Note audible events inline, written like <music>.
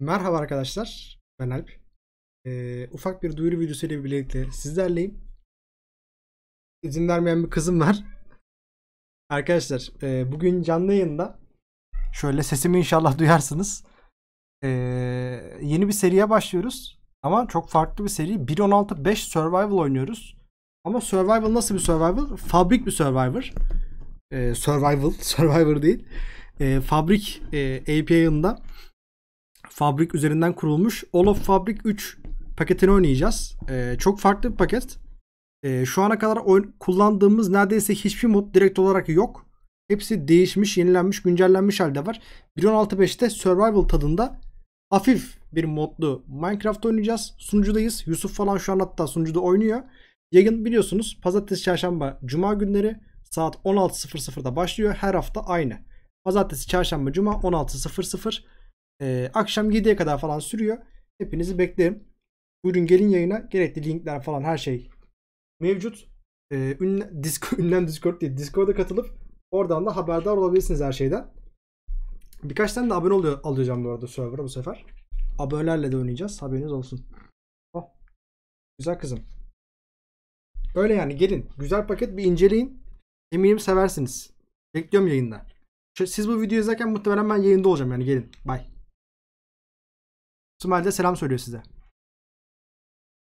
Merhaba arkadaşlar, ben Alp. Ee, ufak bir duyuru videosu ile birlikte sizlerleyim. İzin vermeyen bir kızım var. Arkadaşlar, e, bugün canlı yayında şöyle sesimi inşallah duyarsınız. E, yeni bir seriye başlıyoruz. Ama çok farklı bir seri. 1.16.5 Survival oynuyoruz. Ama Survival nasıl bir Survival? Fabrik bir Survivor. E, survival, <laughs> Survivor değil. E, fabrik e, API'ında Fabrik üzerinden kurulmuş. All of Fabric 3 paketini oynayacağız. Ee, çok farklı bir paket. Ee, şu ana kadar oyun, kullandığımız neredeyse hiçbir mod direkt olarak yok. Hepsi değişmiş, yenilenmiş, güncellenmiş halde var. 1.16.5'te survival tadında hafif bir modlu Minecraft oynayacağız. Sunucudayız. Yusuf falan şu an hatta sunucuda oynuyor. Yayın biliyorsunuz pazartesi, çarşamba, cuma günleri saat 16.00'da başlıyor. Her hafta aynı. Pazartesi, çarşamba, cuma 16.00 e, akşam 7'ye kadar falan sürüyor. Hepinizi beklerim. Buyurun gelin yayına. Gerekli linkler falan her şey mevcut. E, ee, ünlen, <laughs> Discord, ünlen Discord diye Discord'a katılıp oradan da haberdar olabilirsiniz her şeyden. Birkaç tane de abone oluyor, alacağım bu arada server'a bu sefer. Abonelerle de oynayacağız. Haberiniz olsun. Oh. Güzel kızım. Öyle yani gelin. Güzel paket bir inceleyin. Eminim seversiniz. Bekliyorum yayında. Siz bu videoyu izlerken muhtemelen ben yayında olacağım yani gelin. Bye. İsmail de selam söylüyor size.